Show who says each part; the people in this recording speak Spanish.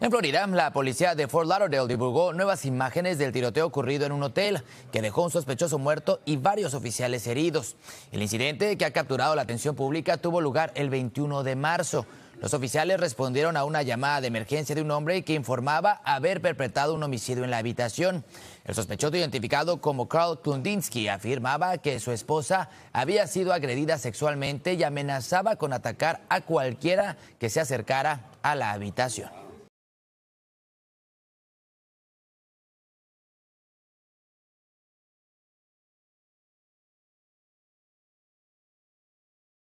Speaker 1: En Florida, la policía de Fort Lauderdale divulgó nuevas imágenes del tiroteo ocurrido en un hotel que dejó un sospechoso muerto y varios oficiales heridos. El incidente que ha capturado la atención pública tuvo lugar el 21 de marzo. Los oficiales respondieron a una llamada de emergencia de un hombre que informaba haber perpetrado un homicidio en la habitación. El sospechoso identificado como Carl Tundinsky, afirmaba que su esposa había sido agredida sexualmente y amenazaba con atacar a cualquiera que se acercara a la habitación.